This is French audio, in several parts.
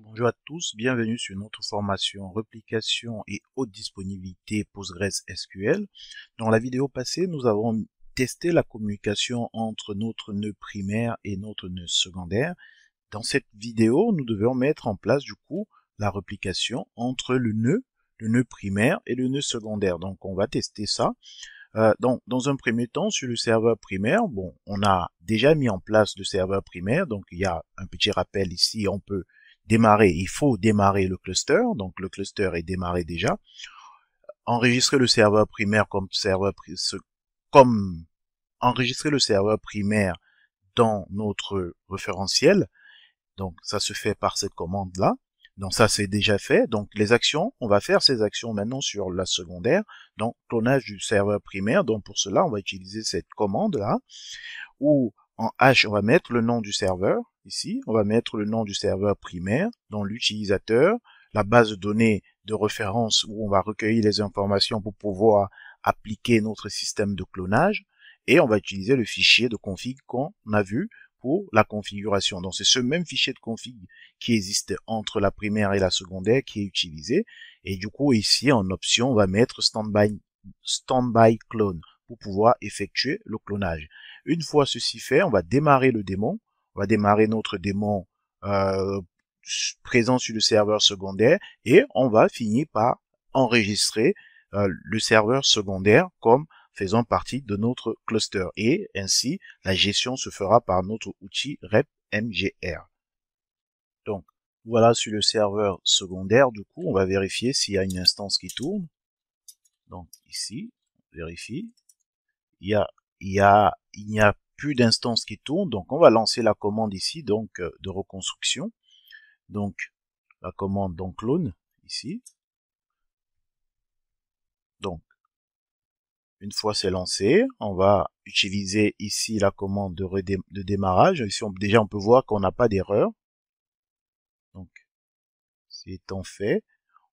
Bonjour, à tous, bienvenue sur notre formation Replication et haute disponibilité PostgreSQL. Dans la vidéo passée, nous avons testé la communication entre notre nœud primaire et notre nœud secondaire. Dans cette vidéo, nous devons mettre en place du coup la replication entre le nœud, le nœud primaire et le nœud secondaire. Donc on va tester ça. Euh, donc, dans un premier temps, sur le serveur primaire, bon, on a déjà mis en place le serveur primaire, donc il y a un petit rappel ici, on peut démarrer, il faut démarrer le cluster, donc le cluster est démarré déjà, enregistrer le serveur primaire comme serveur comme enregistrer le serveur primaire dans notre référentiel. Donc ça se fait par cette commande là. Donc ça c'est déjà fait. Donc les actions, on va faire ces actions maintenant sur la secondaire. Donc clonage du serveur primaire. Donc pour cela, on va utiliser cette commande là en H, on va mettre le nom du serveur, ici. On va mettre le nom du serveur primaire, dans l'utilisateur, la base de données de référence où on va recueillir les informations pour pouvoir appliquer notre système de clonage. Et on va utiliser le fichier de config qu'on a vu pour la configuration. Donc c'est ce même fichier de config qui existe entre la primaire et la secondaire qui est utilisé. Et du coup ici en option on va mettre standby, standby clone pour pouvoir effectuer le clonage. Une fois ceci fait, on va démarrer le démon, on va démarrer notre démon euh, présent sur le serveur secondaire et on va finir par enregistrer euh, le serveur secondaire comme faisant partie de notre cluster et ainsi la gestion se fera par notre outil RepMGR. Donc voilà sur le serveur secondaire du coup on va vérifier s'il y a une instance qui tourne. Donc ici on vérifie il y a, il n'y a plus d'instance qui tourne. donc on va lancer la commande ici, donc euh, de reconstruction. Donc la commande donc clone ici. Donc une fois c'est lancé, on va utiliser ici la commande de, de démarrage. Ici déjà on peut voir qu'on n'a pas d'erreur. Donc c'est en fait,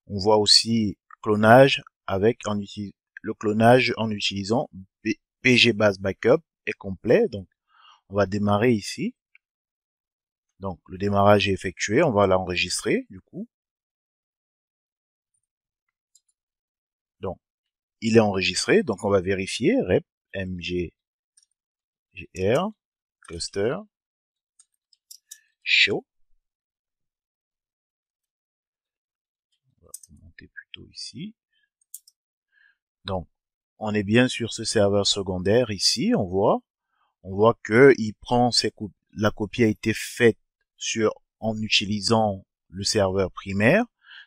on voit aussi clonage avec en, le clonage en utilisant PG Base Backup est complet. Donc, on va démarrer ici. Donc, le démarrage est effectué. On va l'enregistrer, du coup. Donc, il est enregistré. Donc, on va vérifier. Rep mggr cluster show. On va monter plutôt ici. Donc, on est bien sur ce serveur secondaire ici, on voit. On voit que il prend ses La copie a été faite sur, en utilisant le serveur primaire.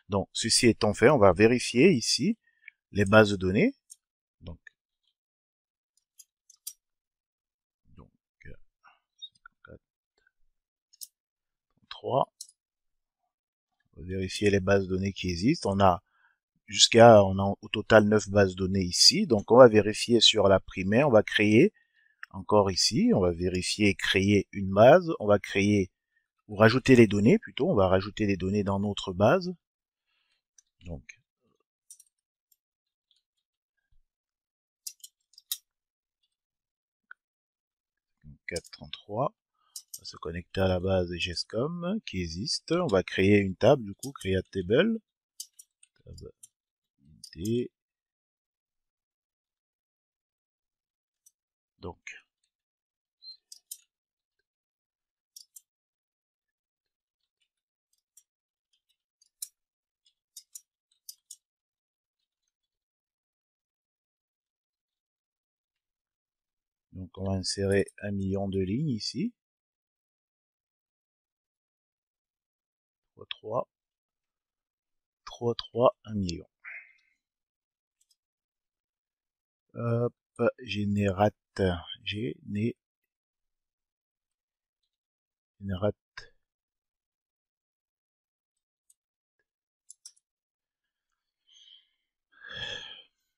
Donc, ceci étant fait, on va vérifier ici les bases de données. Donc, 3. On va vérifier les bases de données qui existent. On a jusqu'à, on a au total 9 bases données ici. Donc on va vérifier sur la primaire, on va créer, encore ici, on va vérifier créer une base, on va créer ou rajouter les données plutôt, on va rajouter les données dans notre base. Donc on va se connecter à la base GSCOM qui existe. On va créer une table, du coup, create table donc, Donc on va insérer un million de lignes ici. 3, 3, 3, 3, 1 million. Hop, générate, géné, générate.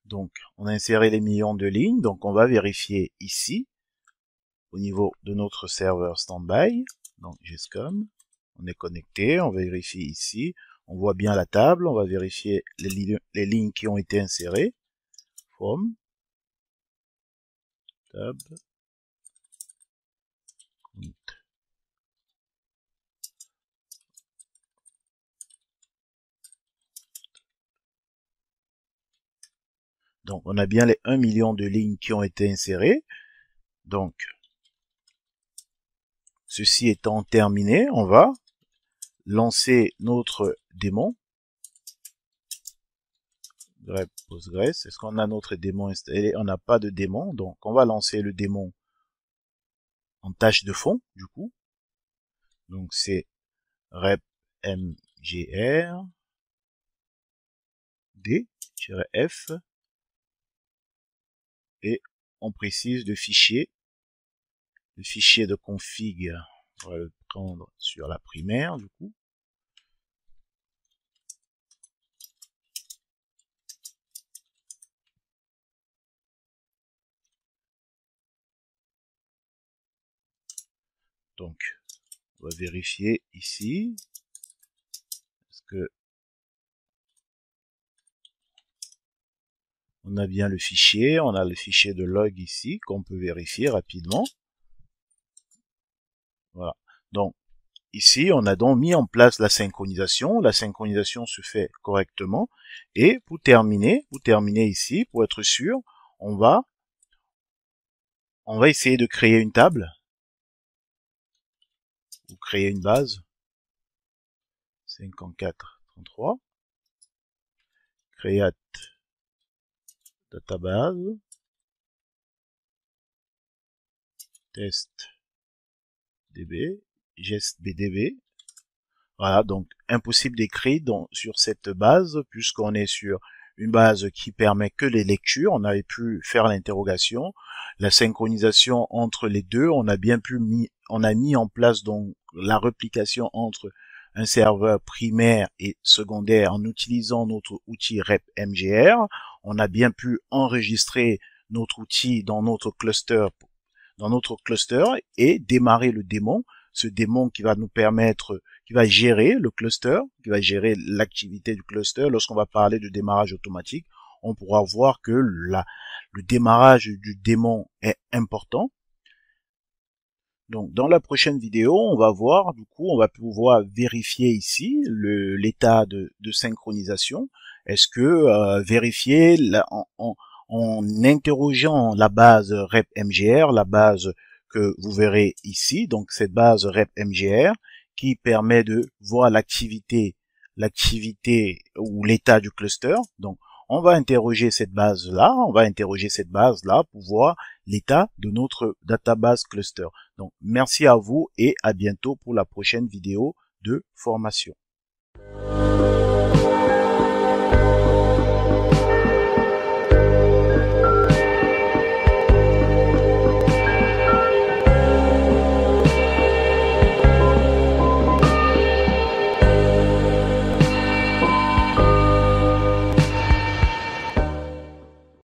Donc, on a inséré les millions de lignes, donc on va vérifier ici, au niveau de notre serveur standby, donc GSCOM, on est connecté, on vérifie ici, on voit bien la table, on va vérifier les, les lignes qui ont été insérées, from, donc, on a bien les 1 million de lignes qui ont été insérées. Donc, ceci étant terminé, on va lancer notre démon. Rep Postgres. Est-ce qu'on a notre démon installé On n'a pas de démon, donc on va lancer le démon en tâche de fond, du coup. Donc c'est rep mgr d-f et on précise le fichier. Le fichier de config, on va le prendre sur la primaire, du coup. Donc, on va vérifier ici. Est-ce que on a bien le fichier On a le fichier de log ici qu'on peut vérifier rapidement. Voilà. Donc, ici, on a donc mis en place la synchronisation. La synchronisation se fait correctement. Et pour terminer, pour terminer ici, pour être sûr, on va, on va essayer de créer une table vous créez une base. 54.33, Create database. Test DB. Gest BDB. Voilà, donc impossible d'écrire sur cette base puisqu'on est sur une base qui permet que les lectures. On avait pu faire l'interrogation, la synchronisation entre les deux. On a bien pu on a mis en place donc la réplication entre un serveur primaire et secondaire en utilisant notre outil REP MGR. On a bien pu enregistrer notre outil dans notre cluster, dans notre cluster et démarrer le démon. Ce démon qui va nous permettre qui va gérer le cluster, qui va gérer l'activité du cluster. Lorsqu'on va parler de démarrage automatique, on pourra voir que le démarrage du démon est important. Donc dans la prochaine vidéo, on va voir, du coup, on va pouvoir vérifier ici l'état de, synchronisation. Est-ce que euh, vérifier en, en, interrogeant la base REP MGR, la base que vous verrez ici, donc cette base REP MGR, qui permet de voir l'activité, l'activité ou l'état du cluster. Donc, on va interroger cette base-là, on va interroger cette base-là pour voir l'état de notre database cluster. Donc, merci à vous et à bientôt pour la prochaine vidéo de formation.